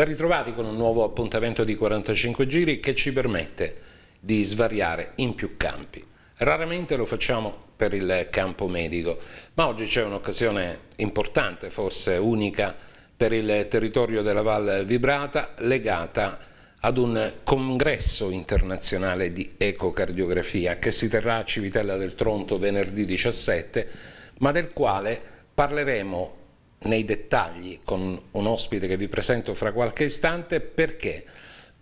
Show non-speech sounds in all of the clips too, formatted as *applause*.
Ben ritrovati con un nuovo appuntamento di 45 giri che ci permette di svariare in più campi. Raramente lo facciamo per il campo medico, ma oggi c'è un'occasione importante, forse unica, per il territorio della Val Vibrata legata ad un congresso internazionale di ecocardiografia che si terrà a Civitella del Tronto venerdì 17, ma del quale parleremo nei dettagli con un ospite che vi presento fra qualche istante perché?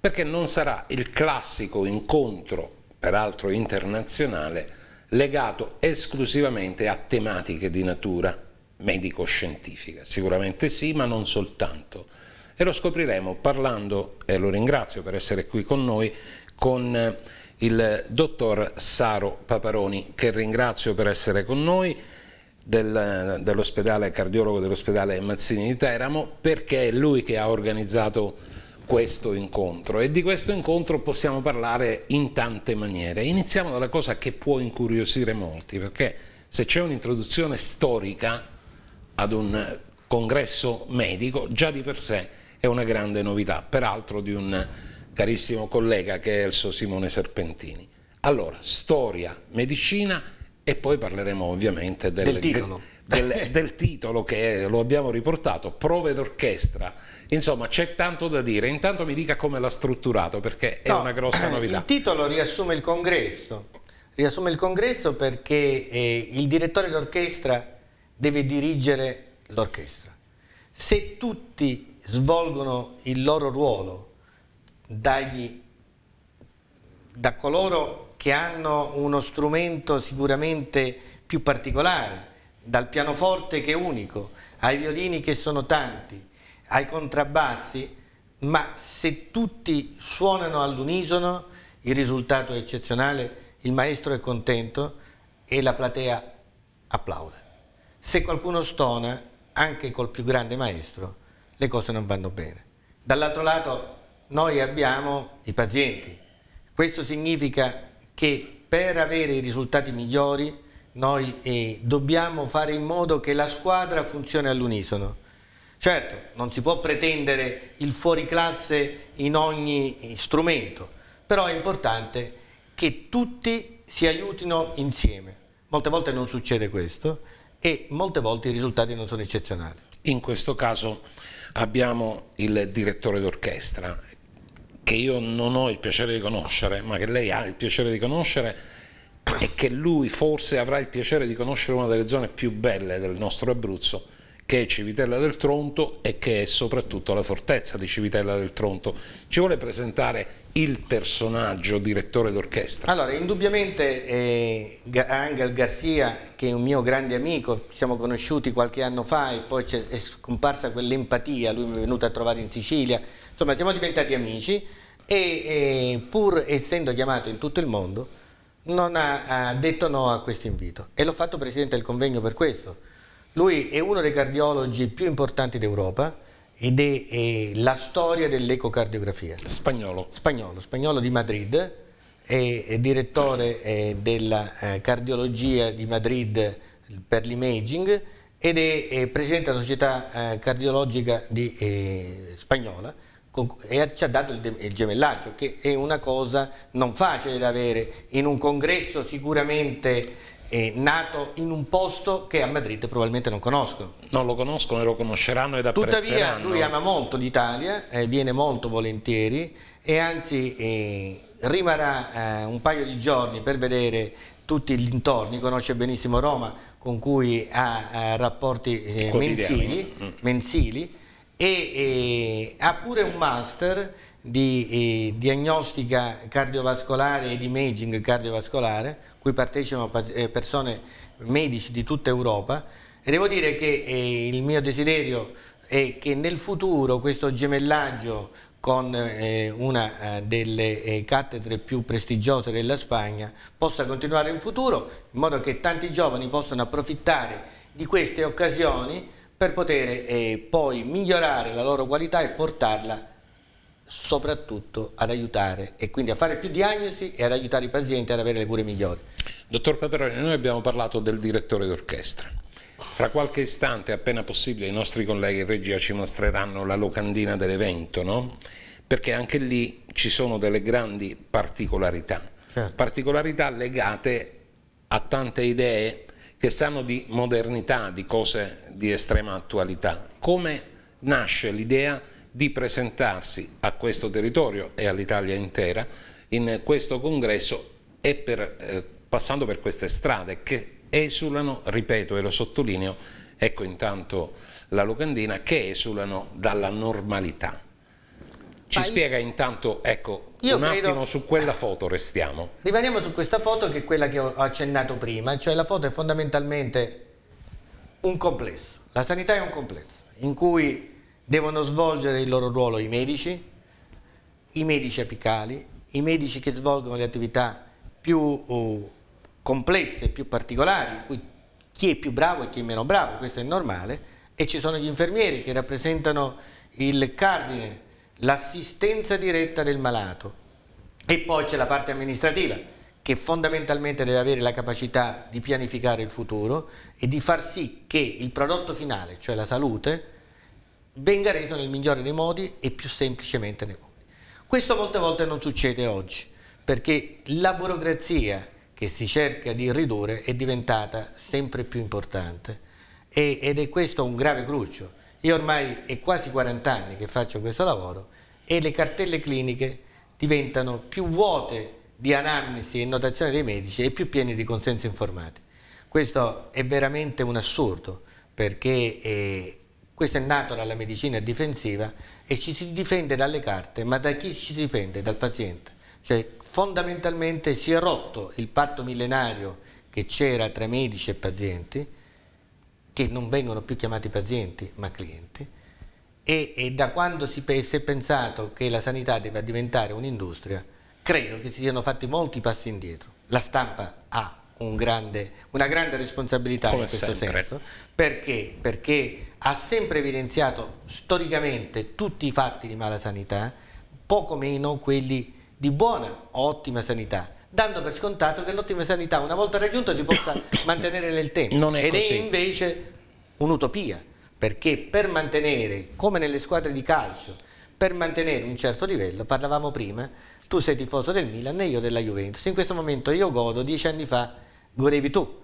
Perché non sarà il classico incontro, peraltro internazionale, legato esclusivamente a tematiche di natura medico-scientifica. Sicuramente sì, ma non soltanto. E lo scopriremo parlando, e lo ringrazio per essere qui con noi, con eh, il dottor Saro Paparoni, che ringrazio per essere con noi del, dell'ospedale, cardiologo dell'ospedale Mazzini di Teramo, perché è lui che ha organizzato questo incontro e di questo incontro possiamo parlare in tante maniere. Iniziamo dalla cosa che può incuriosire molti, perché se c'è un'introduzione storica ad un congresso medico, già di per sé è una grande novità, peraltro di un carissimo collega che è Elso Simone Serpentini. Allora, storia, medicina, e poi parleremo ovviamente del, del titolo. Del, del, titolo che lo abbiamo riportato, Prove d'orchestra. Insomma, c'è tanto da dire. Intanto mi dica come l'ha strutturato perché è no, una grossa eh, novità. Il titolo riassume il congresso. Riassume il congresso perché eh, il direttore d'orchestra deve dirigere l'orchestra. Se tutti svolgono il loro ruolo, dagli, da coloro che hanno uno strumento sicuramente più particolare, dal pianoforte che è unico, ai violini che sono tanti, ai contrabbassi, ma se tutti suonano all'unisono il risultato è eccezionale, il maestro è contento e la platea applaude. Se qualcuno stona, anche col più grande maestro, le cose non vanno bene. Dall'altro lato noi abbiamo i pazienti. Questo significa che per avere i risultati migliori noi eh, dobbiamo fare in modo che la squadra funzioni all'unisono. Certo, non si può pretendere il fuori classe in ogni eh, strumento, però è importante che tutti si aiutino insieme. Molte volte non succede questo e molte volte i risultati non sono eccezionali. In questo caso abbiamo il direttore d'orchestra che io non ho il piacere di conoscere, ma che lei ha il piacere di conoscere e che lui forse avrà il piacere di conoscere una delle zone più belle del nostro Abruzzo, che è Civitella del Tronto e che è soprattutto la fortezza di Civitella del Tronto. Ci vuole presentare il personaggio direttore d'orchestra? Allora, indubbiamente eh, Angel Garcia, che è un mio grande amico, ci siamo conosciuti qualche anno fa e poi è scomparsa quell'empatia, lui mi è venuto a trovare in Sicilia, Insomma, siamo diventati amici e, e pur essendo chiamato in tutto il mondo, non ha, ha detto no a questo invito. E l'ho fatto presidente del convegno per questo. Lui è uno dei cardiologi più importanti d'Europa ed è, è, la storia dell'ecocardiografia. Spagnolo. Spagnolo, spagnolo di Madrid, è, è direttore è, eh, della eh, cardiologia di Madrid per l'imaging ed è, presidente della società eh, cardiologica di, eh, spagnola e ci ha dato il, gemellaggio, che è una cosa non facile da avere in un congresso sicuramente eh, nato in un posto che a Madrid probabilmente non conoscono. Non lo conoscono e lo conosceranno ed apprezzeranno. Tuttavia lui ama molto l'Italia, eh, viene molto volentieri e anzi eh, rimarrà eh, un paio di giorni per vedere tutti gli intorni conosce benissimo Roma con cui ha, ha eh, rapporti eh, mensili, mm. mensili e, e ha pure un master di eh, diagnostica cardiovascolare e di imaging cardiovascolare, cui partecipano eh, persone, medici di tutta Europa e devo dire che eh, il mio desiderio è che nel futuro questo gemellaggio con eh, una eh, delle cattedre più prestigiose della Spagna possa continuare in futuro in modo che tanti giovani possano approfittare di queste occasioni per poter eh, poi migliorare la loro qualità e portarla soprattutto ad aiutare e quindi a fare più diagnosi e ad aiutare i pazienti ad avere le cure migliori. Dottor Paperoni, noi abbiamo parlato del direttore d'orchestra. Fra qualche istante, appena possibile, i nostri colleghi in regia ci mostreranno la locandina dell'evento, no? Perché anche lì ci sono delle grandi particolarità. Certo. Particolarità legate a tante idee che sanno di modernità, di cose di estrema attualità. Come nasce l'idea di presentarsi a questo territorio e all'Italia intera in questo congresso e per, eh, passando per queste strade che esulano, ripeto e lo sottolineo, ecco intanto la locandina, che esulano dalla normalità. Ci spiega intanto, ecco, Io un credo... attimo su quella foto restiamo. Rimaniamo su questa foto che è quella che ho accennato prima, cioè la foto è fondamentalmente un complesso, la sanità è un complesso in cui devono svolgere il loro ruolo i medici, i medici apicali, i medici che svolgono le attività più uh, complesse, più particolari, in chi è più bravo e chi è meno bravo, questo è normale, e ci sono gli infermieri che rappresentano il cardine l'assistenza diretta del malato e poi c'è la parte amministrativa che fondamentalmente deve avere la capacità di pianificare il futuro e di far sì che il prodotto finale, cioè la salute, venga reso nel migliore dei modi e più semplicemente nei modi. Questo molte volte non succede oggi perché la burocrazia che si cerca di ridurre è diventata sempre più importante ed è questo un grave cruccio io ormai è quasi 40 anni che faccio questo lavoro e le cartelle cliniche diventano più vuote di anamnesi e notazione dei medici e più piene di consensi informati. Questo è veramente un assurdo perché eh, questo è nato dalla medicina difensiva e ci si difende dalle carte, ma da chi ci si difende? Dal paziente. Cioè fondamentalmente si è rotto il patto millenario che c'era tra medici e pazienti che non vengono più chiamati pazienti ma clienti e, e da quando si, è pensato che la sanità debba diventare un'industria credo che si siano fatti molti passi indietro. La stampa ha un grande, una grande responsabilità Come in questo sempre. senso perché? perché ha sempre evidenziato storicamente tutti i fatti di mala sanità, poco meno quelli di buona o ottima sanità dando per scontato che l'ottima sanità una volta raggiunta si possa *coughs* mantenere nel tempo. Non è Ed così. è invece un'utopia, perché per mantenere, come nelle squadre di calcio, per mantenere un certo livello, parlavamo prima, tu sei tifoso del Milan e io della Juventus, in questo momento io godo, dieci anni fa godevi tu,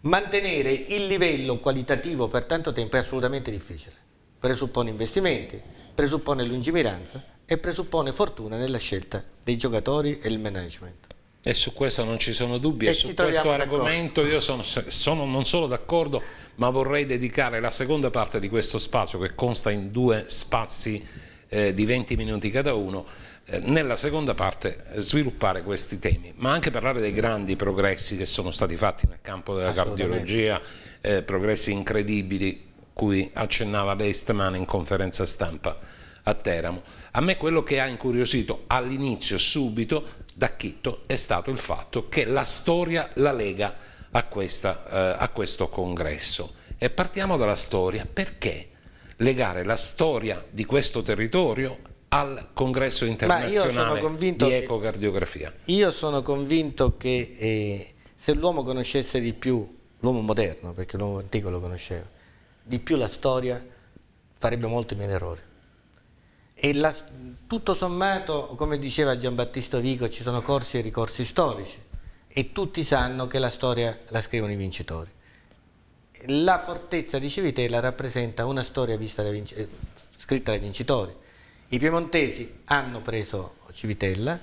mantenere il livello qualitativo per tanto tempo è assolutamente difficile, presuppone investimenti, presuppone lungimiranza e presuppone fortuna nella scelta dei giocatori e il management. E su questo non ci sono dubbi e, e su questo argomento io sono, sono non solo d'accordo, ma vorrei dedicare la seconda parte di questo spazio che consta in due spazi eh, di 20 minuti cada uno, eh, nella seconda parte eh, sviluppare questi temi, ma anche parlare dei grandi progressi che sono stati fatti nel campo della cardiologia, eh, progressi incredibili cui accennava lei stamane in conferenza stampa a Teramo. A me quello che ha incuriosito all'inizio subito d'acchetto è stato il fatto che la storia la lega a, questa, eh, a questo congresso. E partiamo dalla storia. Perché legare la storia di questo territorio al congresso internazionale di ecocardiografia? Che, io sono convinto che eh, se l'uomo conoscesse di più, l'uomo moderno, perché l'uomo antico lo conosceva, di più la storia farebbe molti meno errori. E la, tutto sommato, come diceva Giambattista Vico, ci sono corsi e ricorsi storici e tutti sanno che la storia la scrivono i vincitori. La fortezza di Civitella rappresenta una storia da eh, scritta dai vincitori. I piemontesi hanno preso Civitella,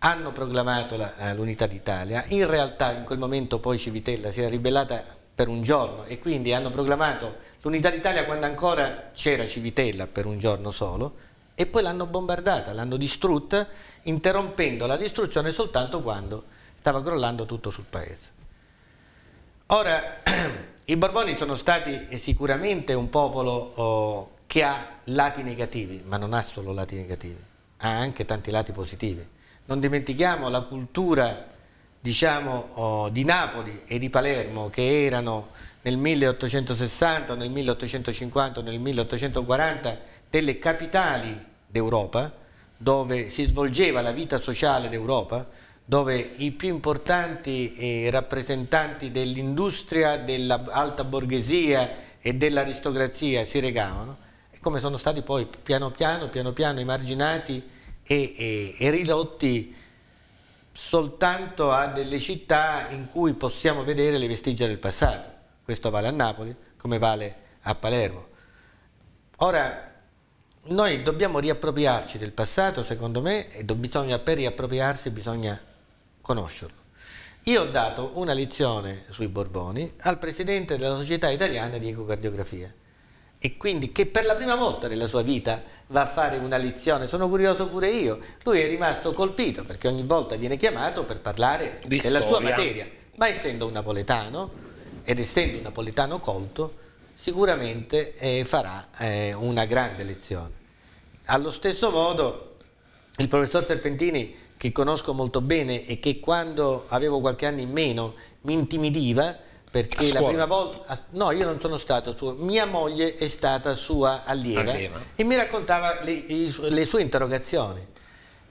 hanno proclamato eh, l'unità d'Italia, in realtà in quel momento poi Civitella si era ribellata per un giorno e quindi hanno proclamato l'unità d'Italia quando ancora c'era Civitella per un giorno solo, e poi l'hanno bombardata, l'hanno distrutta, interrompendo la distruzione soltanto quando stava crollando tutto sul paese. Ora, *clears throat* i Borboni sono stati sicuramente un popolo oh, che ha lati negativi, ma non ha solo lati negativi, ha anche tanti lati positivi. Non dimentichiamo la cultura, diciamo, oh, di Napoli e di Palermo, che erano nel 1860, nel 1850, nel 1840 delle capitali d'Europa, dove si svolgeva la vita sociale d'Europa, dove i più importanti eh, rappresentanti dell'industria, dell'alta borghesia e dell'aristocrazia si regavano, e come sono stati poi piano piano, piano piano emarginati e, e, e ridotti soltanto a delle città in cui possiamo vedere le vestigia del passato. Questo vale a Napoli come vale a Palermo. Ora, noi dobbiamo riappropriarci del passato, secondo me, e bisogna, per riappropriarsi bisogna conoscerlo. Io ho dato una lezione sui Borboni al presidente della Società Italiana di Ecocardiografia e quindi che per la prima volta nella sua vita va a fare una lezione, sono curioso pure io, lui è rimasto colpito perché ogni volta viene chiamato per parlare di della storia. sua materia, ma essendo un napoletano ed essendo un napoletano colto, sicuramente eh, farà eh, una grande lezione. Allo stesso modo il professor Serpentini, che conosco molto bene e che quando avevo qualche anno in meno mi intimidiva, perché la prima volta, no io non sono stato suo, mia moglie è stata sua allieva, allieva. e mi raccontava le, le sue interrogazioni.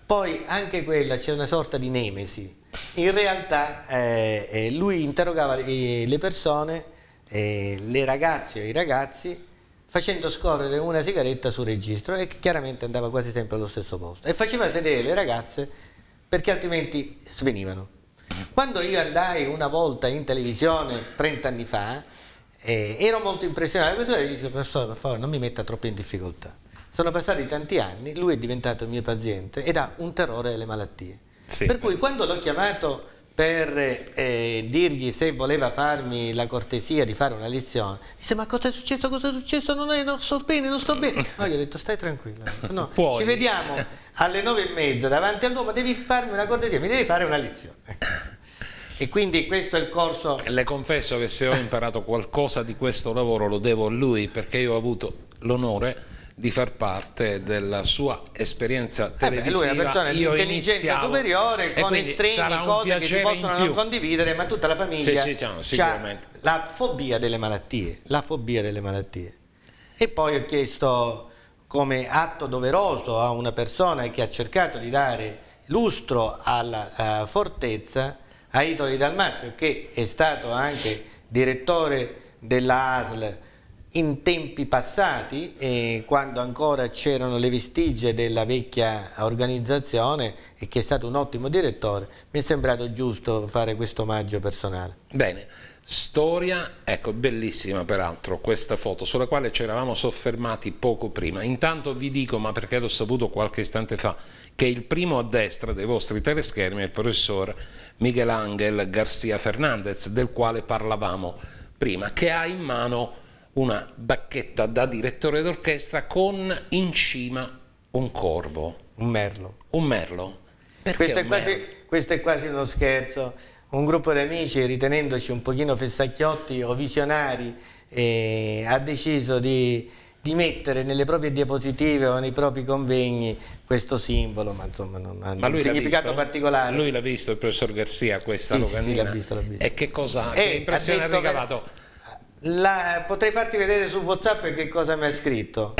Poi anche quella c'è una sorta di nemesi, in realtà eh, eh lui interrogava le persone, eh, le ragazze e i ragazzi, facendo scorrere una sigaretta sul registro e chiaramente andava quasi sempre allo stesso posto. E faceva sedere le ragazze perché altrimenti svenivano. Quando io andai una volta in televisione 30 anni fa, eh, ero molto impressionato. Questo e dice, professore, per favore, non mi metta troppo in difficoltà. Sono passati tanti anni, lui è diventato mio paziente ed ha un terrore alle malattie. Sì. Per cui quando l'ho chiamato per eh, dirgli se voleva farmi la cortesia di fare una lezione. Disse, ma cosa è successo? Cosa è successo? Non, è, non sto bene, non sto bene. No, gli ho detto, stai tranquillo. No, *laughs* ci vediamo alle nove e mezza davanti al Duomo, devi farmi una cortesia, mi devi fare una lezione. Ecco. E quindi questo è il corso... Le confesso che se ho imparato qualcosa di questo lavoro lo devo a lui, perché io ho avuto l'onore di far parte della sua esperienza televisiva. Eh beh, lui è una persona di intelligenza superiore, con estremi cose che si possono non condividere, ma tutta la famiglia sì, sì, ha la fobia delle malattie, la fobia delle malattie. E poi ho chiesto come atto doveroso a una persona che ha cercato di dare lustro alla eh, fortezza, a Italo Di Dalmazio, che è stato anche direttore dell'ASL, in tempi passati, eh, quando ancora c'erano le vestigie della vecchia organizzazione e che è stato un ottimo direttore, mi è sembrato giusto fare questo omaggio personale. Bene, storia, ecco, bellissima peraltro questa foto sulla quale ci eravamo soffermati poco prima. Intanto vi dico, ma perché l'ho saputo qualche istante fa, che il primo a destra dei vostri teleschermi è il professor Miguel Angel Garcia Fernandez, del quale parlavamo prima, che ha in mano una bacchetta da direttore d'orchestra con in cima un corvo. Un merlo. Un merlo. Questo è, quasi, merlo? questo è quasi uno scherzo. Un gruppo di amici, ritenendoci un pochino fessacchiotti o visionari, eh, ha deciso di, di, mettere nelle proprie diapositive o nei propri convegni questo simbolo, ma insomma non ha un significato particolare. Lui l'ha visto il professor Garzia questa sì, locandina. Sì, l'ha visto, l'ha visto. E che cosa, e eh, che impressione ha, detto, ha ricavato? La, potrei farti vedere su WhatsApp che cosa mi ha scritto.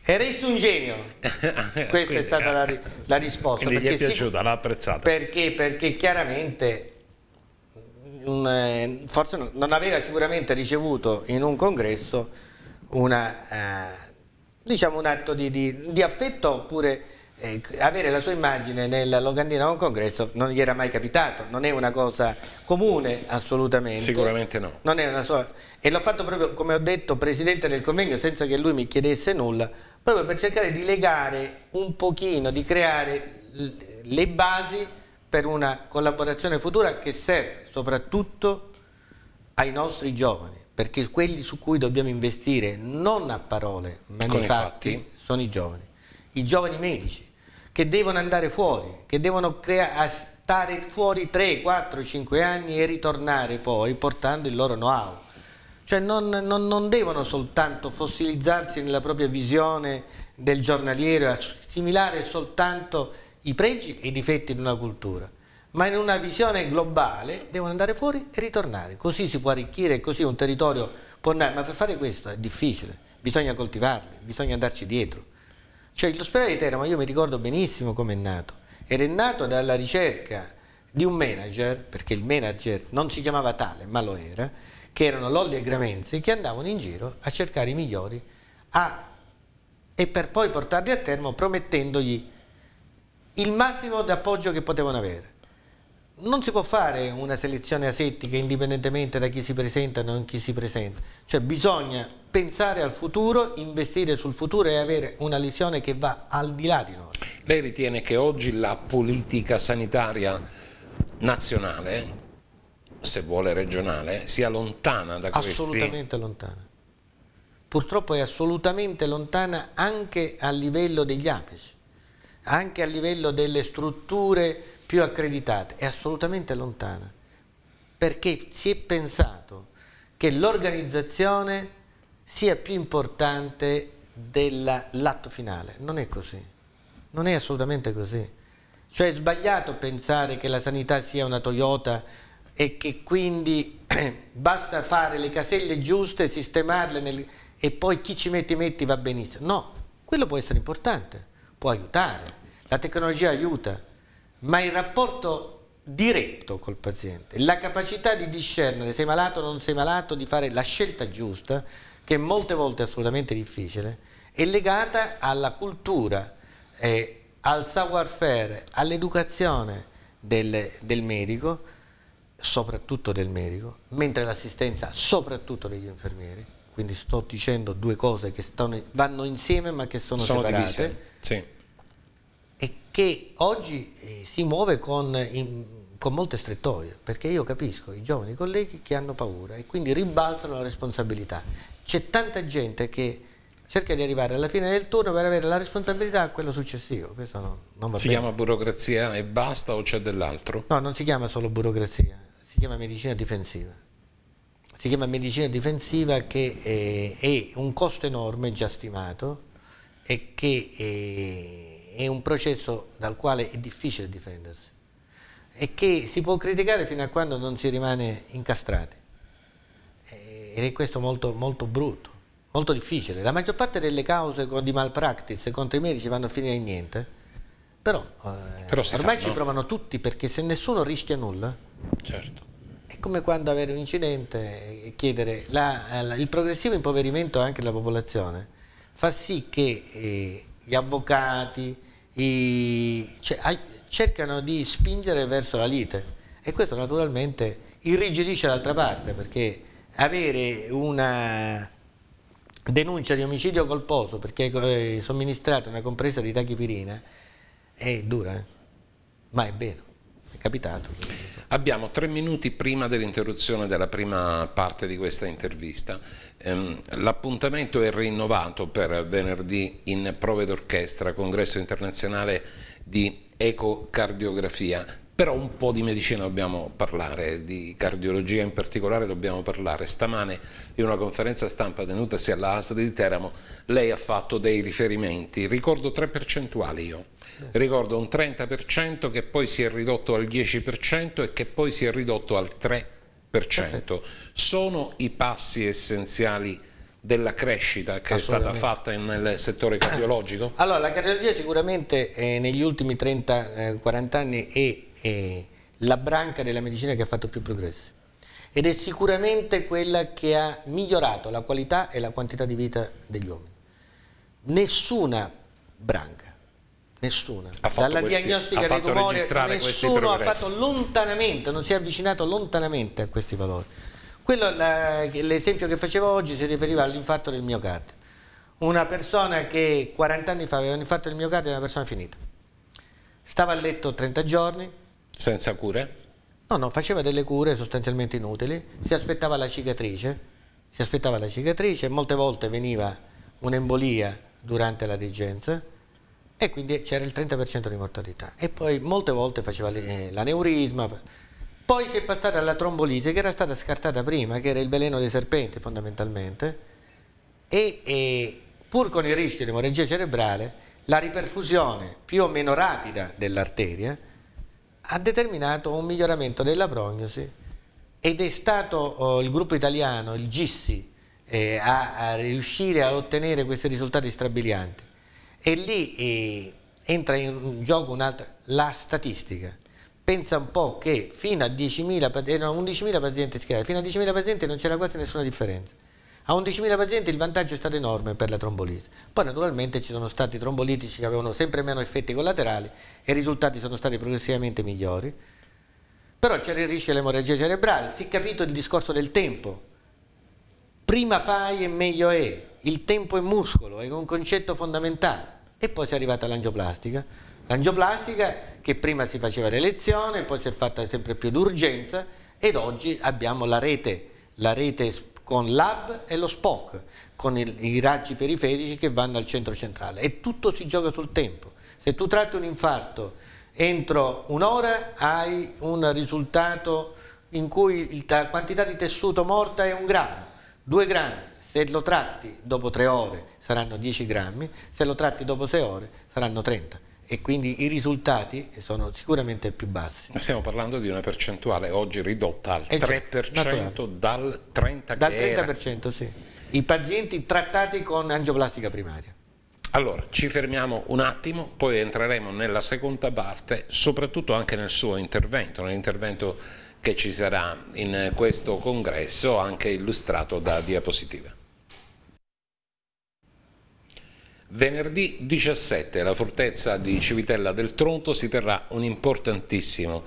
*laughs* Eres un genio. *laughs* Questa quindi, è stata la, eh, la risposta. Quindi perché è piaciuta, l'ha apprezzata. Perché, perché chiaramente un, mm, eh, forse non aveva sicuramente ricevuto in un congresso una, eh, diciamo un atto di, di, di affetto oppure eh, avere la sua immagine nella locandina a un congresso non gli era mai capitato, non è una cosa comune assolutamente. Sicuramente no. Sola... e l'ho fatto proprio, come ho detto, presidente del convegno, senza che lui mi chiedesse nulla, proprio per cercare di legare un pochino, di creare le basi per una collaborazione futura che serve soprattutto ai nostri giovani, perché quelli su cui dobbiamo investire non a parole, ma nei fatti, fatti sono i giovani, i giovani medici, che devono andare fuori, che devono stare fuori 3, 4, 5 anni e ritornare poi portando il loro know-how. Cioè non, non, non devono soltanto fossilizzarsi nella propria visione del giornaliero, e assimilare soltanto i pregi e i difetti di una cultura ma in una visione globale devono andare fuori e ritornare. Così si può arricchire, così un territorio può andare, ma per fare questo è difficile, bisogna coltivarli, bisogna andarci dietro. Cioè l'ospedale di Teramo io mi ricordo benissimo come è nato. Era nato dalla ricerca di un manager, perché il manager non si chiamava tale, ma lo era, che erano Lolli e Gramenzi, che andavano in giro a cercare i migliori a, e per poi portarli a Teramo promettendogli il massimo d'appoggio che potevano avere. Non si può fare una selezione asettica indipendentemente da chi si presenta o non chi si presenta, cioè bisogna pensare al futuro, investire sul futuro e avere una visione che va al di là di noi. Lei ritiene che oggi la politica sanitaria nazionale, se vuole regionale, sia lontana da questi? Assolutamente lontana. Purtroppo è assolutamente lontana anche a livello degli apici, anche a livello delle strutture più accreditate, è assolutamente lontana perché si è pensato che l'organizzazione sia più importante dell'atto finale. Non è così, non è assolutamente così. Cioè è sbagliato pensare che la sanità sia una Toyota e che quindi *clears throat* basta fare le caselle giuste, sistemarle nel, e poi chi ci metti metti va benissimo. No, quello può essere importante, può aiutare, la tecnologia aiuta, ma il rapporto diretto col paziente, la capacità di discernere sei malato o non sei malato, di fare la scelta giusta, che molte volte è assolutamente difficile, è legata alla cultura, eh, al savoir-faire, all'educazione del, del medico, soprattutto del medico, mentre l'assistenza soprattutto degli infermieri, quindi sto dicendo due cose che stanno, vanno insieme ma che sono, sono separate divise, sì. e che oggi eh, si muove con, in, con, molte strettoie perché io capisco i giovani colleghi che hanno paura e quindi ribaltano la responsabilità c'è tanta gente che cerca di arrivare alla fine del turno per avere la responsabilità a quello successivo. Questo no, non va si bene. chiama burocrazia e basta o c'è dell'altro? No, non si chiama solo burocrazia, si chiama medicina difensiva. Si chiama medicina difensiva che è, eh, è un costo enorme già stimato e che è, eh, è un processo dal quale è difficile difendersi e che si può criticare fino a quando non si rimane incastrati ed è questo molto, molto brutto, molto difficile. La maggior parte delle cause di malpractice contro i medici vanno a finire in niente, però, eh, ormai fa, ci no? provano tutti perché se nessuno rischia nulla, certo. è come quando avere un incidente e chiedere, la, la, il progressivo impoverimento anche della popolazione fa sì che eh, gli avvocati i, cioè, cercano di spingere verso la lite e questo naturalmente irrigidisce l'altra parte perché avere una denuncia di omicidio colposo perché eh, è somministrata una compresa di tachipirina è dura, eh? ma è vero, è capitato. Abbiamo tre minuti prima dell'interruzione della prima parte di questa intervista. Ehm, l'appuntamento è rinnovato per venerdì in prove d'orchestra, congresso internazionale di ecocardiografia. Però un po' di medicina dobbiamo parlare, di cardiologia in particolare dobbiamo parlare. Stamane in una conferenza stampa tenutasi alla ASD di Teramo lei ha fatto dei riferimenti, ricordo tre percentuali io, ricordo un 30% che poi si è ridotto al 10% e che poi si è ridotto al 3%. Sono i passi essenziali della crescita che è stata fatta nel settore cardiologico? Allora, la cardiologia sicuramente eh, negli ultimi 30-40 eh, anni è eh, la branca della medicina che ha fatto più progressi ed è sicuramente quella che ha migliorato la qualità e la quantità di vita degli uomini. Nessuna branca, nessuna, dalla questi, diagnostica dei tumori, nessuno ha fatto lontanamente, non si è avvicinato lontanamente a questi valori. l'esempio che facevo oggi si riferiva all'infarto del miocardio. Una persona che 40 anni fa aveva un infarto del miocardio è una persona finita. Stava a letto 30 giorni, senza cure? No, no, faceva delle cure sostanzialmente inutili, si aspettava la cicatrice, si aspettava la cicatrice, molte volte veniva un'embolia durante la degenza e quindi c'era il 30% di mortalità e poi molte volte faceva eh, l'aneurisma. Poi si è passata alla trombolite che era stata scartata prima, che era il veleno dei serpenti fondamentalmente e, e pur con il rischio di emorragia cerebrale la riperfusione più o meno rapida dell'arteria ha determinato un miglioramento della prognosi ed è stato oh, il gruppo italiano, il GISSI, eh, a, a, riuscire ad ottenere questi risultati strabilianti. E lì eh, entra in gioco la statistica. Pensa un po' che fino a 10.000 pazienti, erano 11.000 pazienti schierati, fino a 10.000 pazienti non c'era quasi nessuna differenza. A 11.000 pazienti il vantaggio è stato enorme per la trombolite. Poi naturalmente ci sono stati trombolitici che avevano sempre meno effetti collaterali e i risultati sono stati progressivamente migliori. Però c'era il rischio dell'emorragia cerebrale, si è capito il discorso del tempo. Prima fai e meglio è, il tempo è muscolo, è un concetto fondamentale. E poi si è arrivata l'angioplastica. L'angioplastica che prima si faceva l'elezione, poi si è fatta sempre più d'urgenza ed oggi abbiamo la rete, la rete con l'hub e lo SPOC, con il, i raggi periferici che vanno al centro centrale e tutto si gioca sul tempo. Se tu tratti un infarto entro un'ora hai un risultato in cui la quantità di tessuto morta è un grammo, due grammi, se lo tratti dopo tre ore saranno 10 grammi, se lo tratti dopo sei ore saranno 30 e quindi i risultati sono sicuramente più bassi. Ma Stiamo parlando di una percentuale oggi ridotta al 3% eh dal 30%. Dal 30% sì. I pazienti trattati con angioplastica primaria. Allora, ci fermiamo un attimo, poi entreremo nella seconda parte, soprattutto anche nel suo intervento, nell'intervento che ci sarà in questo congresso, anche illustrato da diapositive. Venerdì 17 alla fortezza di Civitella del Tronto si terrà un importantissimo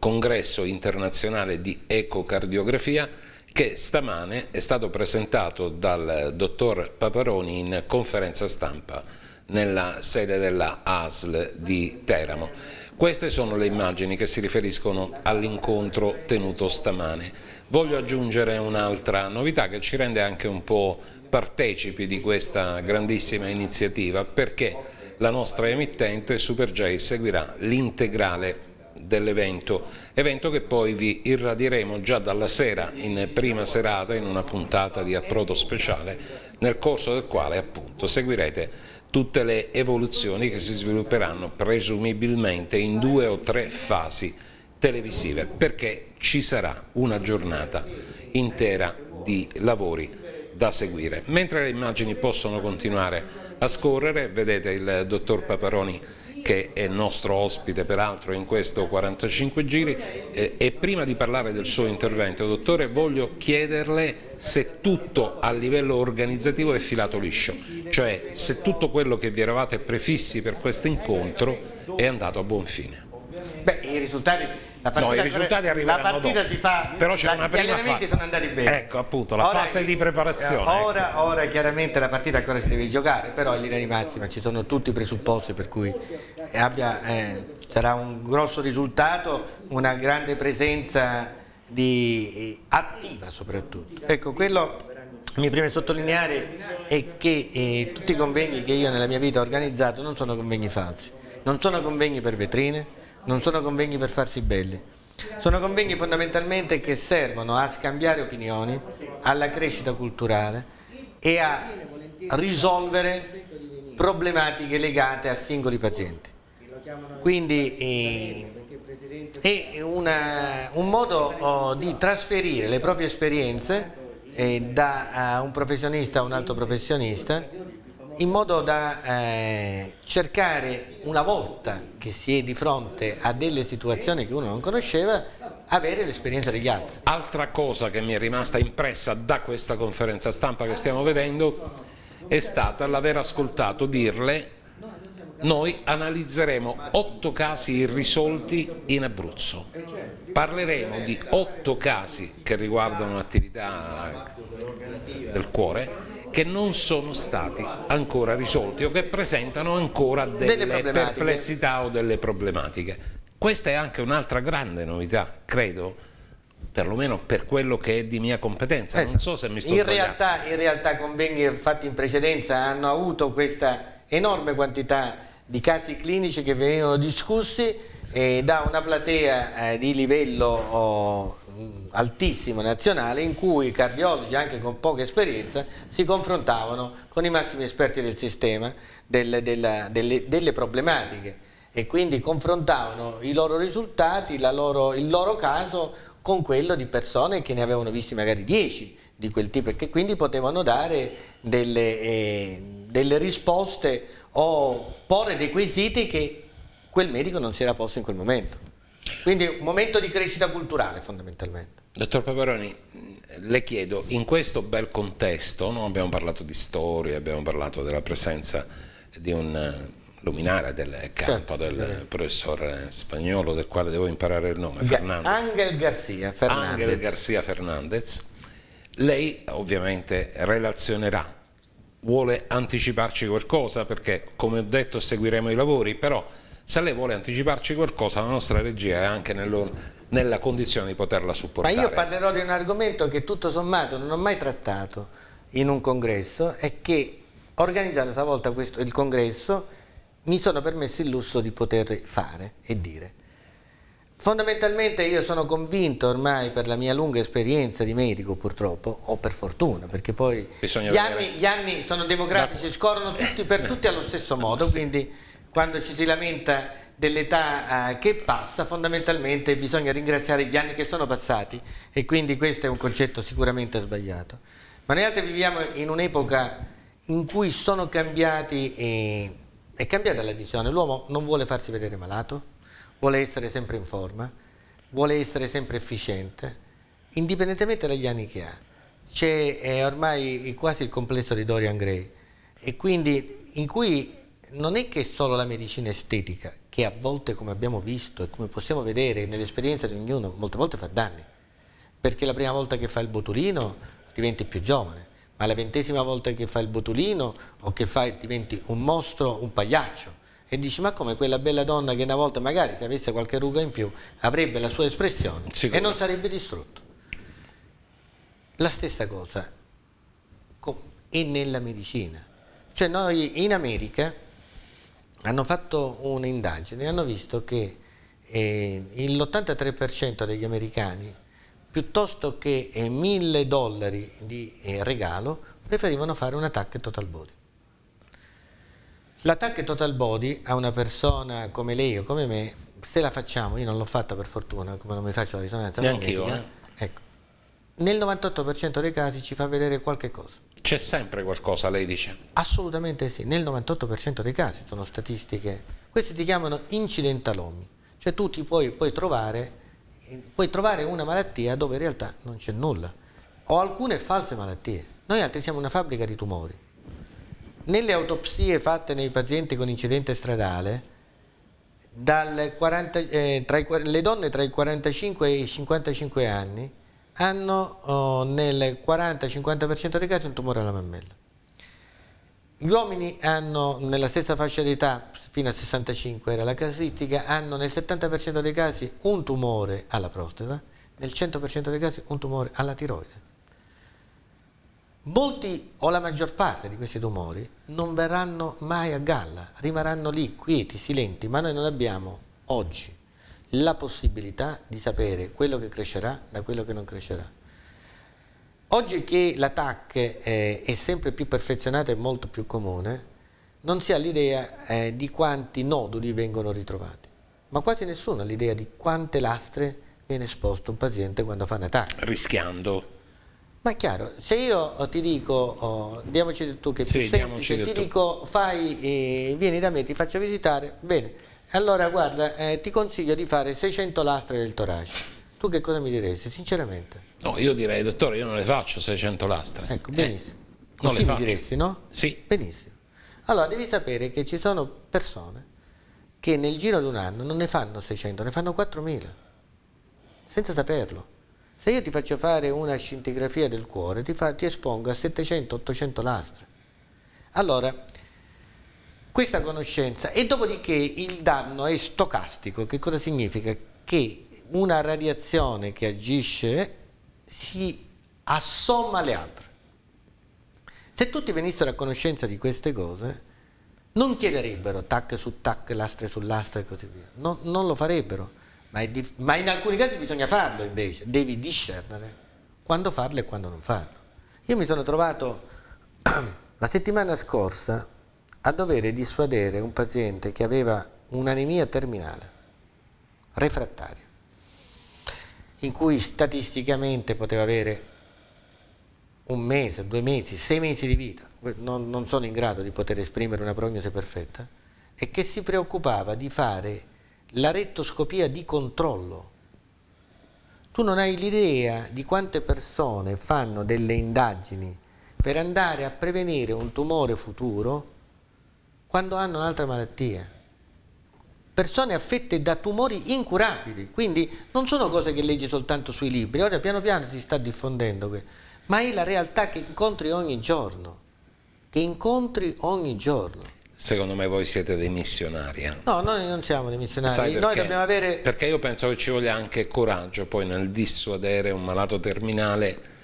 congresso internazionale di ecocardiografia che stamane è stato presentato dal dottor Paparoni in conferenza stampa nella sede della ASL di Teramo. Queste sono le immagini che si riferiscono all'incontro tenuto stamane. Voglio aggiungere un'altra novità che ci rende anche un po' partecipi di questa grandissima iniziativa perché la nostra emittente Super Superj seguirà l'integrale dell'evento, evento che poi vi irradieremo già dalla sera in prima serata in una puntata di approdo speciale nel corso del quale appunto seguirete tutte le evoluzioni che si svilupperanno presumibilmente in due o tre fasi televisive perché ci sarà una giornata intera di lavori da seguire. Mentre le immagini possono continuare a scorrere, vedete il dottor Paparoni che è nostro ospite peraltro in questo 45 giri eh, e prima di parlare del suo intervento dottore voglio chiederle se tutto a livello organizzativo è filato liscio, cioè se tutto quello che vi eravate prefissi per questo incontro è andato a buon fine. Beh, i risultati la partita, no, i risultati arriveranno La partita dopo. si fa, però c'è una prima gli allenamenti fase. sono andati bene. Ecco, appunto, la ora, fase di preparazione. Ora, ecco. ora, chiaramente la partita ancora si deve giocare, però in linea di massima ci sono tutti i presupposti per cui eh, abbia, eh, sarà un grosso risultato, una grande presenza di, eh, attiva soprattutto. Ecco, quello mi preme sottolineare è che eh, tutti i convegni che io nella mia vita ho organizzato non sono convegni falsi, non sono convegni per vetrine, non sono convegni per farsi belli. Sono convegni fondamentalmente che servono a scambiare opinioni, alla crescita culturale e a risolvere problematiche legate a singoli pazienti. Quindi eh, è una, un modo oh, di trasferire le proprie esperienze eh, da eh, un professionista a un altro professionista in modo da eh, cercare una volta che si è di fronte a delle situazioni che uno non conosceva avere l'esperienza degli altri. Altra cosa che mi è rimasta impressa da questa conferenza stampa che stiamo vedendo è stata l'aver ascoltato dirle noi analizzeremo otto casi irrisolti in Abruzzo. Parleremo di otto casi che riguardano attività del cuore che non sono stati ancora risolti o che presentano ancora delle, delle perplessità o delle problematiche. Questa è anche un'altra grande novità, credo, perlomeno per quello che è di mia competenza. Non so se mi sto in realtà, in realtà convegni fatti in precedenza hanno avuto questa enorme quantità di casi clinici che venivano discussi eh, da una platea eh, di livello oh, altissimo nazionale in cui i cardiologi anche con poca esperienza si confrontavano con i massimi esperti del sistema delle, della, delle, delle problematiche e quindi confrontavano i loro risultati, loro, il loro caso con quello di persone che ne avevano visti magari 10 di quel tipo e che quindi potevano dare delle, eh, delle risposte o porre dei quesiti che quel medico non si era posto in quel momento. Quindi un momento di crescita culturale fondamentalmente. Dottor Paparoni, le chiedo, in questo bel contesto, no? abbiamo parlato di storia, abbiamo parlato della presenza di un eh, luminare del campo certo. del professore spagnolo del quale devo imparare il nome, Fernandez. Angel Garcia Fernandez. Angel Garcia Fernandez. Lei ovviamente relazionerà, vuole anticiparci qualcosa perché come ho detto seguiremo i lavori, però se lei vuole anticiparci qualcosa, la nostra regia è anche nello, nella condizione di poterla supportare. Ma io parlerò di un argomento che tutto sommato non ho mai trattato in un congresso è che organizzando stavolta questo, il congresso mi sono permesso il lusso di poter fare e dire. Fondamentalmente io sono convinto ormai per la mia lunga esperienza di medico purtroppo, o per fortuna, perché poi gli anni, gli anni, sono democratici, scorrono tutti, per tutti allo stesso modo, sì. quindi quando ci si lamenta dell'età eh, che passa, fondamentalmente bisogna ringraziare gli anni che sono passati e quindi questo è un concetto sicuramente sbagliato. Ma noi altri viviamo in un'epoca in cui sono cambiati, e, è cambiata la visione, l'uomo non vuole farsi vedere malato, vuole essere sempre in forma, vuole essere sempre efficiente, indipendentemente dagli anni che ha. C'è ormai quasi il complesso di Dorian Gray e quindi in cui non è che solo la medicina estetica, che a volte come abbiamo visto e come possiamo vedere nell'esperienza di ognuno, molte volte fa danni, perché la prima volta che fa il botulino diventi più giovane, ma la ventesima volta che fa il botulino o che fa diventi un mostro, un pagliaccio. E dici, ma come quella bella donna che una volta magari se avesse qualche ruga in più avrebbe la sua espressione Sicuro. e non sarebbe distrutto. La stessa cosa è nella medicina. Cioè noi in America hanno fatto un'indagine e hanno visto che eh, l'83% degli americani piuttosto che eh, mille dollari di eh, regalo preferivano fare un attacco total body. L'attacco total body a una persona come lei o come me, se la facciamo, io non l'ho fatta per fortuna, come non mi faccio la risonanza neanche io, eh. ecco, nel 98% dei casi ci fa vedere qualche cosa. C'è sempre qualcosa, lei dice? Assolutamente sì, nel 98% dei casi sono statistiche. Questi si chiamano incidentalomi, cioè tu ti puoi, puoi trovare, puoi trovare una malattia dove in realtà non c'è nulla. O alcune false malattie. Noi altri siamo una fabbrica di tumori. Nelle autopsie fatte nei pazienti con incidente stradale, 40, eh, i, le donne tra i 45 e i 55 anni hanno oh, nel 40-50% dei casi un tumore alla mammella. Gli uomini hanno nella stessa fascia d'età, fino a 65 era la casistica, hanno nel 70% dei casi un tumore alla prostata, nel 100% dei casi un tumore alla tiroide. Molti o la maggior parte di questi tumori non verranno mai a galla, rimarranno lì quieti, silenti, ma noi non abbiamo oggi la possibilità di sapere quello che crescerà da quello che non crescerà. Oggi che la eh, è sempre più perfezionato e molto più comune, non si ha l'idea eh, di quanti noduli vengono ritrovati, ma quasi nessuno ha l'idea di quante lastre viene esposto un paziente quando fa un TAC. Rischiando. Ma è chiaro, se io ti dico, oh, diamoci del tu che è più sì, semplice, ti tu. dico fai, eh, vieni da me, ti faccio visitare, bene, allora guarda, eh, ti consiglio di fare 600 lastre del torace. Tu che cosa mi diresti, sinceramente? No, io direi, dottore, io non le faccio 600 lastre. Ecco, eh, benissimo. Eh, non Così le faccio. mi diresti, no? Sì. Benissimo. Allora, devi sapere che ci sono persone che nel giro di un anno non ne fanno 600, ne fanno 4.000, senza saperlo. Se io ti faccio fare una scintigrafia del cuore, ti, fa, ti espongo a 700-800 lastre. Allora, questa conoscenza e dopodiché il danno è stocastico, che cosa significa? Che una radiazione che agisce si assomma alle altre. Se tutti venissero a conoscenza di queste cose, non chiederebbero tac su tac, lastre su lastre e così via, non, non lo farebbero, ma, ma in alcuni casi bisogna farlo invece, devi discernere quando farlo e quando non farlo. Io mi sono trovato *clears throat* la settimana scorsa a dover dissuadere un paziente che aveva un'anemia terminale, refrattaria, in cui statisticamente poteva avere un mese, due mesi, sei mesi di vita, non, non sono in grado di poter esprimere una prognosi perfetta, e che si preoccupava di fare la rettoscopia di controllo. Tu non hai l'idea di quante persone fanno delle indagini per andare a prevenire un tumore futuro quando hanno un'altra malattia. Persone affette da tumori incurabili, quindi non sono cose che leggi soltanto sui libri, ora piano piano si sta diffondendo, ma è la realtà che incontri ogni giorno, che incontri ogni giorno. Secondo me voi siete dei missionari. Eh. No, noi non siamo dei missionari. Perché? Avere... perché io penso che ci voglia anche coraggio poi nel dissuadere un malato terminale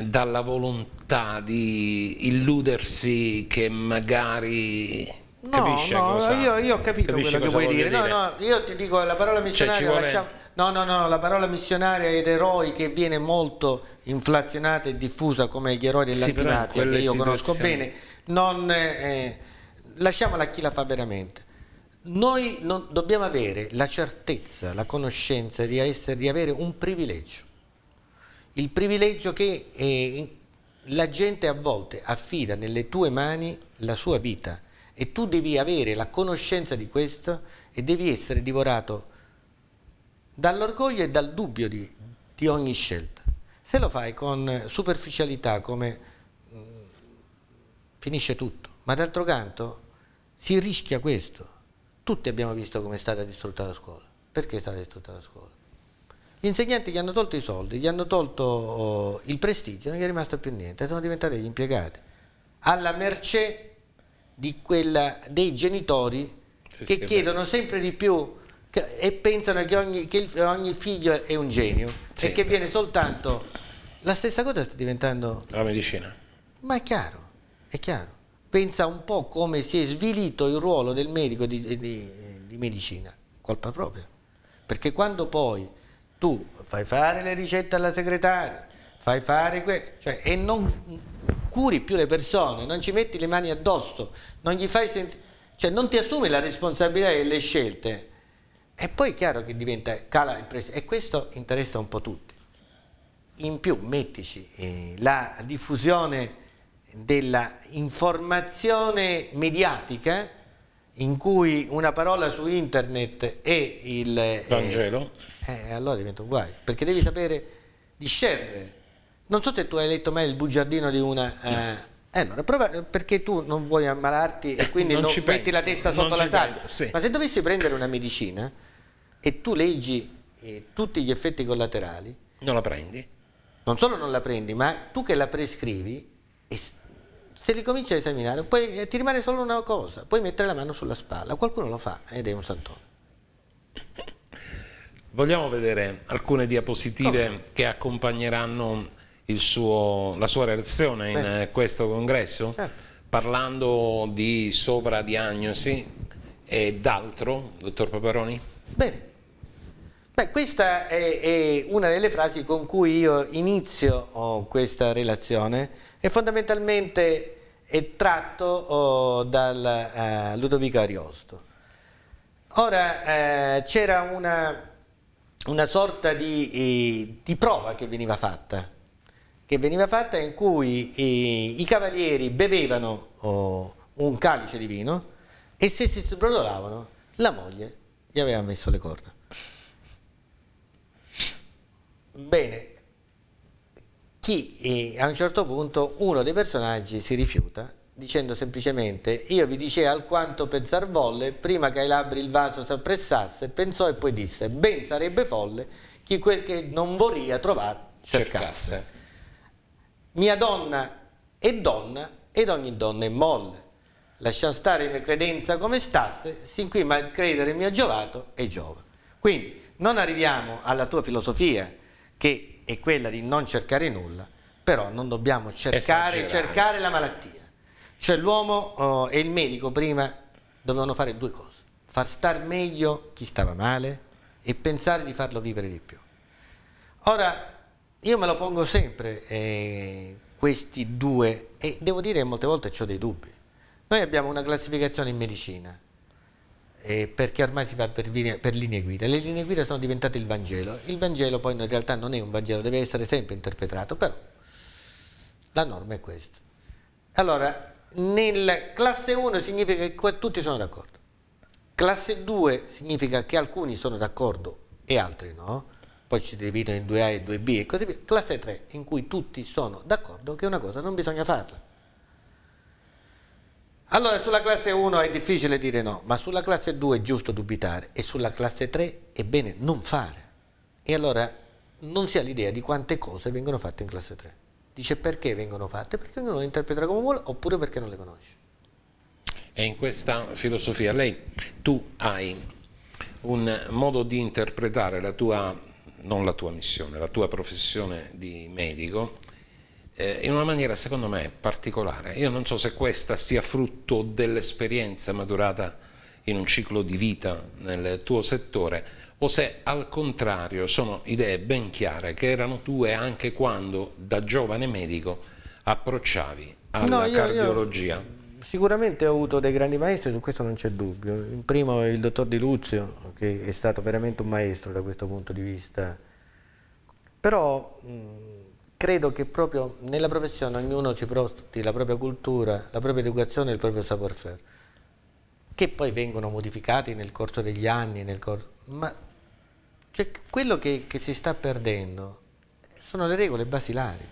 dalla volontà di illudersi che magari No, no cosa, io, io, ho capito quello che vuoi dire. dire. No, no, io ti dico la parola cioè, missionaria. Cioè, vuole... lasciamo... No, no, no, la parola missionaria ed eroi che viene molto inflazionata e diffusa come gli eroi dell'antimafia, sì, che io conosco bene, non, eh, lasciamola a chi la fa veramente. Noi non, dobbiamo avere la certezza, la conoscenza di, essere, di avere un privilegio il privilegio che eh, la gente a volte affida nelle tue mani la sua vita e tu devi avere la conoscenza di questo e devi essere divorato dall'orgoglio e dal dubbio di, di ogni scelta. Se lo fai con superficialità come mh, mm, finisce tutto, ma d'altro canto si rischia questo. Tutti abbiamo visto come è stata distrutta la scuola. Perché è stata distrutta la scuola? Gli insegnanti gli hanno tolto i soldi, gli hanno tolto oh, il prestigio, non gli è rimasto più niente, sono diventati gli impiegati, alla mercé quella, dei genitori sì, che chiedono sempre di più che, e pensano che ogni, che ogni, figlio è un genio sì. e che viene soltanto... La stessa cosa sta diventando... La medicina. Ma è chiaro, è chiaro. Pensa un po' come si è svilito il ruolo del medico di, di, di medicina, colpa propria. Perché quando poi tu fai fare le ricette alla segretaria, fai fare cioè, e non curi più le persone, non ci metti le mani addosso, non gli fai sentire, cioè non ti assumi la responsabilità delle scelte. E poi è chiaro che diventa cala il prezzo e questo interessa un po' tutti. In più mettici eh, la diffusione della informazione mediatica in cui una parola su internet è il Vangelo. Eh, eh, allora diventa un guai, perché devi sapere discernere. Non so se tu hai letto mai il bugiardino di una... Eh, eh, allora, prova perché tu non vuoi ammalarti e eh, quindi non, non metti penso, la testa sotto la tavola. Sì. Ma se dovessi prendere una medicina e tu leggi eh, tutti gli effetti collaterali... Non la prendi? Non solo non la prendi, ma tu che la prescrivi, e se li cominci a esaminare, poi, eh, ti rimane solo una cosa, puoi mettere la mano sulla spalla. Qualcuno lo fa ed eh, è un santone. Vogliamo vedere alcune diapositive Come? che accompagneranno suo, la sua relazione in Bene. Eh, questo congresso? Certo. Parlando di sovradiagnosi e d'altro, dottor Paparoni? Bene. Beh, questa è, è, una delle frasi con cui io inizio oh, questa relazione e fondamentalmente è tratto oh, da uh, eh, Ludovico Ariosto. Ora, eh, c'era una una sorta di, eh, di prova che veniva fatta, che veniva fatta in cui eh, i cavalieri bevevano oh, un calice di vino e se si sbrodolavano la moglie gli aveva messo le corna. Bene, chi eh, a un certo punto uno dei personaggi si rifiuta dicendo semplicemente io vi dicea alquanto pensar volle prima che ai labbri il vaso si appressasse pensò e poi disse ben sarebbe folle chi quel che non vorria trovar cercasse. cercasse mia donna è donna ed ogni donna è molle lascia stare mia credenza come stasse sin qui mal credere mi ha giovato e giova quindi non arriviamo alla tua filosofia che è quella di non cercare nulla però non dobbiamo cercare, cercare la malattia cioè l'uomo eh, e il medico prima dovevano fare due cose, far star meglio chi stava male e pensare di farlo vivere di più. Ora, io me lo pongo sempre eh, questi due e devo dire che molte volte ho dei dubbi. Noi abbiamo una classificazione in medicina eh, perché ormai si va per, per, linee guida. Le linee guida sono diventate il Vangelo. Il Vangelo poi in realtà non è un Vangelo, deve essere sempre interpretato, però la norma è questa. Allora, nel classe 1 significa che tutti sono d'accordo, classe 2 significa che alcuni sono d'accordo e altri no, poi ci dividono in 2A e 2B e così via, classe 3 in cui tutti sono d'accordo che una cosa non bisogna farla. Allora sulla classe 1 è difficile dire no, ma sulla classe 2 è giusto dubitare e sulla classe 3 è bene non fare. E allora non si ha l'idea di quante cose vengono fatte in classe 3. Dice perché vengono fatte? Perché ognuno le interpreta come vuole oppure perché non le conosce. E in questa filosofia lei, tu hai un modo di interpretare la tua, non la tua missione, la tua professione di medico eh, in una maniera secondo me particolare. Io non so se questa sia frutto dell'esperienza maturata in un ciclo di vita nel tuo settore o se al contrario sono idee ben chiare che erano tue anche quando da giovane medico approcciavi alla no, io, cardiologia. Io sicuramente ho avuto dei grandi maestri, su questo non c'è dubbio. Il primo è il dottor Di Luzio, che è stato veramente un maestro da questo punto di vista. Però mh, credo che proprio nella professione ognuno si porti la propria cultura, la propria educazione e il proprio savoir faire, che poi vengono modificati nel corso degli anni, cor ma cioè, quello che, che si sta perdendo sono le regole basilari.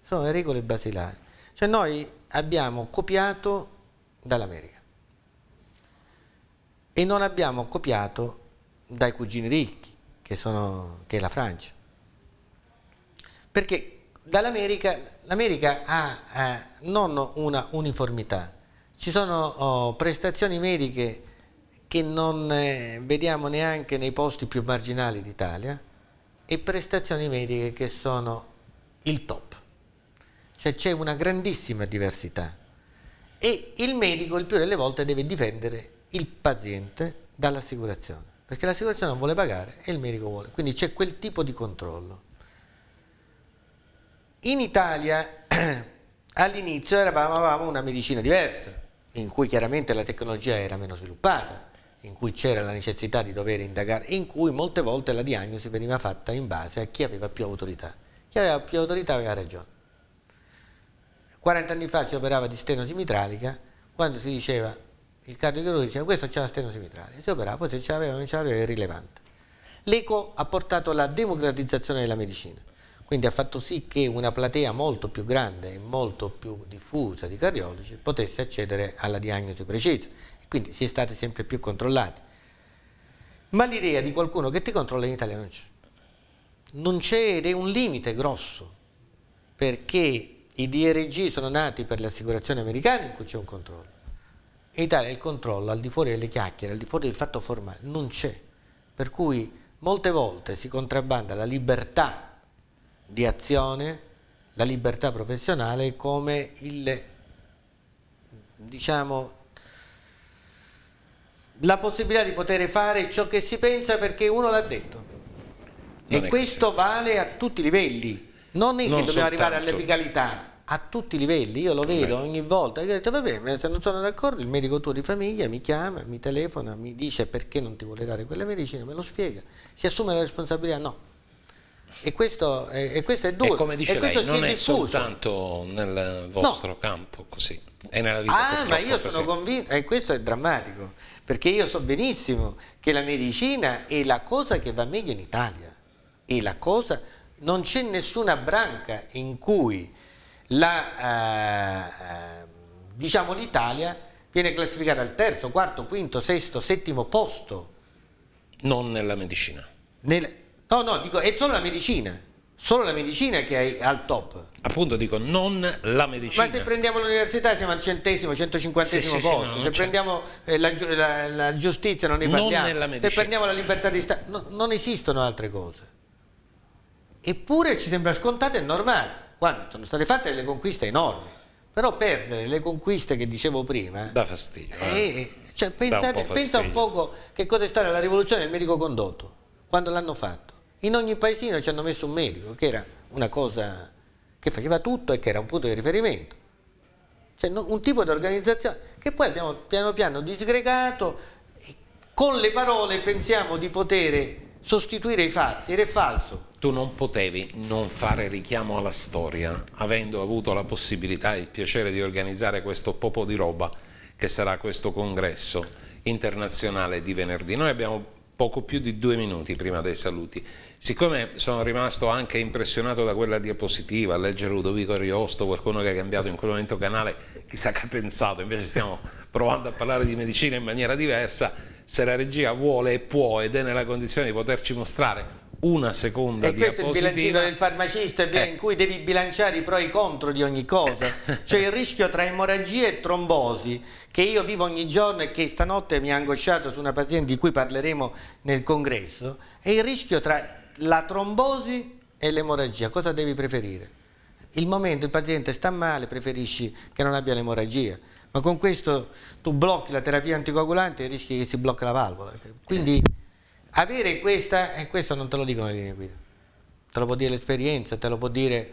Sono le regole basilari. Cioè noi abbiamo copiato dall'America e non abbiamo copiato dai cugini ricchi, che, sono, che è la Francia. Perché dall'America l'America ha eh, non una uniformità, ci sono oh, prestazioni mediche che non eh, vediamo neanche nei posti più marginali d'Italia e prestazioni mediche che sono il top. Cioè c'è una grandissima diversità e il medico il più delle volte deve difendere il paziente dall'assicurazione, perché l'assicurazione non vuole pagare e il medico vuole, quindi c'è quel tipo di controllo. In Italia *clears throat* all'inizio avevamo una medicina diversa, in cui chiaramente la tecnologia era meno sviluppata in cui c'era la necessità di dover indagare, in cui molte volte la diagnosi veniva fatta in base a chi aveva più autorità. Chi aveva più autorità aveva ragione. 40 anni fa si operava di stenosi mitralica, quando si diceva, il cardiologo diceva questo c'è la stenosi mitralica, si operava, poi se ce l'aveva o non ce l'aveva è irrilevante. L'eco ha portato alla democratizzazione della medicina, quindi ha fatto sì che una platea molto più grande e molto più diffusa di cardiologi potesse accedere alla diagnosi precisa quindi si è stati sempre più controllati. Ma l'idea di qualcuno che ti controlla in Italia non c'è. Non c'è ed è un limite grosso, perché i DRG sono nati per le assicurazioni americane in cui c'è un controllo. In Italia il controllo al di fuori delle chiacchiere, al di fuori del fatto formale, non c'è. Per cui molte volte si contrabbanda la libertà di azione, la libertà professionale come il, diciamo, la possibilità di poter fare ciò che si pensa perché uno l'ha detto. Non e questo così. vale a tutti i livelli, non è che non dobbiamo arrivare all'epicalità, a tutti i livelli, io lo vedo Beh. ogni volta, io ho detto vabbè, se non sono d'accordo il medico tuo di famiglia mi chiama, mi telefona, mi dice perché non ti vuole dare quella medicina, me lo spiega, si assume la responsabilità, no, e questo è, e questo è duro. E come dice e lei, non è diffuso. soltanto nel vostro no. campo così, è nella vita Ah, ma io sono così. convinto, e questo è drammatico, perché io so benissimo che la medicina è la cosa che va meglio in Italia. E la cosa, non c'è nessuna branca in cui la, eh, diciamo l'Italia viene classificata al terzo, quarto, quinto, sesto, settimo posto. Non nella medicina. Nel, No, no, dico, è solo la medicina. Solo la medicina che è al top. Appunto dico, non la medicina. Ma se prendiamo l'università siamo al centesimo, centocinquantesimo sì, posto. Sì, no, se prendiamo eh, la, la, la, giustizia non ne parliamo. Non se prendiamo la libertà di Stato, no, non esistono altre cose. Eppure ci sembra scontato e normale. Quando sono state fatte delle conquiste enormi. Però perdere le conquiste che dicevo prima... Da fastidio. Eh? È, cioè, pensate, un pensa un poco che cosa è stata la rivoluzione del medico condotto, quando l'hanno fatto in ogni paesino ci hanno messo un medico, che era una cosa che faceva tutto e che era un punto di riferimento. Cioè, un tipo di organizzazione che poi abbiamo piano piano disgregato, con le parole pensiamo di poter sostituire i fatti ed è falso. Tu non potevi non fare richiamo alla storia, avendo avuto la possibilità e il piacere di organizzare questo popolo di roba che sarà questo congresso internazionale di venerdì. Noi abbiamo poco più di due minuti prima dei saluti. Siccome sono rimasto anche impressionato da quella diapositiva, a leggere Ludovico Ariosto, qualcuno che ha cambiato in quel momento canale, chissà che ha pensato, invece stiamo *laughs* provando a parlare di medicina in maniera diversa, se la regia vuole e può ed è nella condizione di poterci mostrare una seconda e questo è il bilancino del farmacista eh. in cui devi bilanciare i pro e i contro di ogni cosa *laughs* cioè il rischio tra emorragie e trombosi che io vivo ogni giorno e che stanotte mi ha angosciato su una paziente di cui parleremo nel congresso è il rischio tra la trombosi e l'emorragia cosa devi preferire? il momento il paziente sta male preferisci che non abbia l'emorragia ma con questo tu blocchi la terapia anticoagulante e rischi che si blocchi la valvola eh. quindi eh avere questa, e eh, questo non te lo dicono le linee guida, te lo può dire l'esperienza, te lo può dire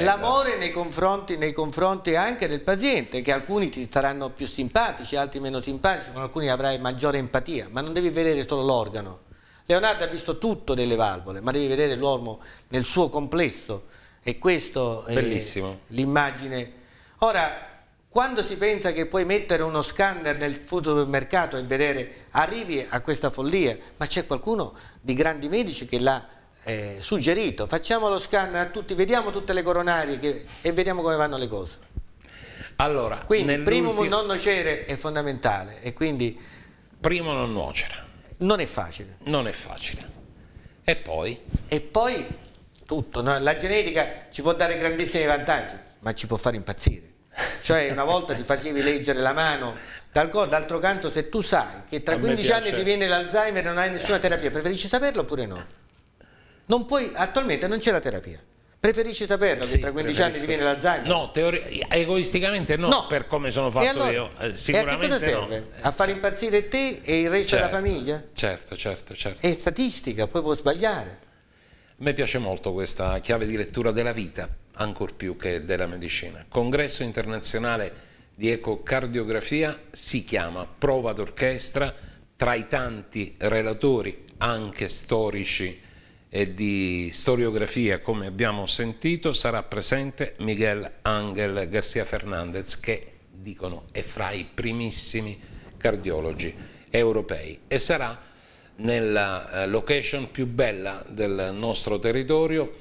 l'amore nei confronti, nei confronti anche del paziente, che alcuni ti saranno più simpatici, altri meno simpatici, con alcuni avrai maggiore empatia, ma non devi vedere solo l'organo. Leonardo ha visto tutto delle valvole, ma devi vedere l'uomo nel suo complesso e questo Bellissimo. è l'immagine. Ora, quando si pensa che puoi mettere uno scanner nel supermercato e vedere, arrivi a questa follia, ma c'è qualcuno di grandi medici che l'ha eh, suggerito, facciamo lo scanner a tutti, vediamo tutte le coronarie che, e vediamo come vanno le cose. Allora, quindi primo non nocere è fondamentale e quindi... Primo non nuocere. Non è facile. Non è facile. E poi? E poi tutto, no? la genetica ci può dare grandissimi vantaggi, ma ci può far impazzire cioè una volta ti facevi leggere la mano dal gol, d'altro canto se tu sai che tra 15 anni ti viene l'Alzheimer e non hai nessuna eh. terapia, preferisci saperlo oppure no? Non puoi, attualmente non c'è la terapia. Preferisci saperlo sì, che tra 15 anni ti viene l'Alzheimer? No, teori- egoisticamente no, no, per come sono fatto allora, io. sicuramente eh, e a cosa serve? No. A far impazzire te e il resto certo, della famiglia? Certo, certo, certo. È statistica, poi può sbagliare. A me piace molto questa chiave di lettura della vita ancor più che della medicina. Congresso internazionale di ecocardiografia si chiama Prova d'orchestra, tra i tanti relatori anche storici e di storiografia, come abbiamo sentito, sarà presente Miguel Ángel García Fernández, che dicono è fra i primissimi cardiologi europei e sarà nella eh, location più bella del nostro territorio,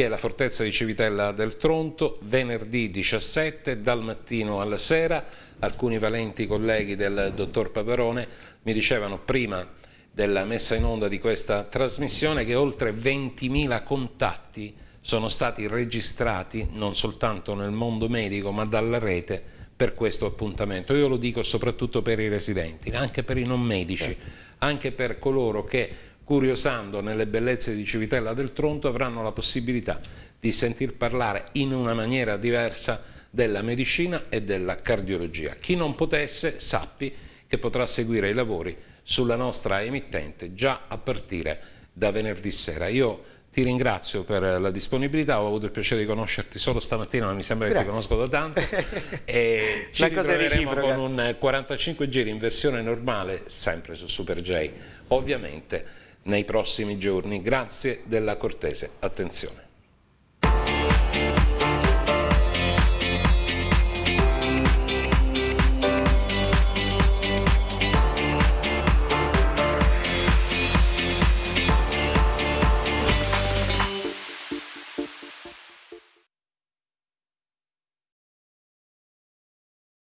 che è la fortezza di Civitella del Tronto, venerdì 17 dal mattino alla sera. Alcuni valenti colleghi del dottor Paperone mi dicevano prima della messa in onda di questa trasmissione che oltre 20.000 contatti sono stati registrati non soltanto nel mondo medico ma dalla rete per questo appuntamento. Io lo dico soprattutto per i residenti, anche per i non medici, anche per coloro che curiosando nelle bellezze di Civitella del Tronto avranno la possibilità di sentir parlare in una maniera diversa della medicina e della cardiologia. Chi non potesse sappi che potrà seguire i lavori sulla nostra emittente già a partire da venerdì sera. Io ti ringrazio per la disponibilità, ho avuto il piacere di conoscerti solo stamattina, ma mi sembra Grazie. che ti conosco da tanto. *laughs* E ci ritroveremo con un 45 giri in versione normale, sempre su Super J, ovviamente nei prossimi giorni. Grazie della cortese attenzione.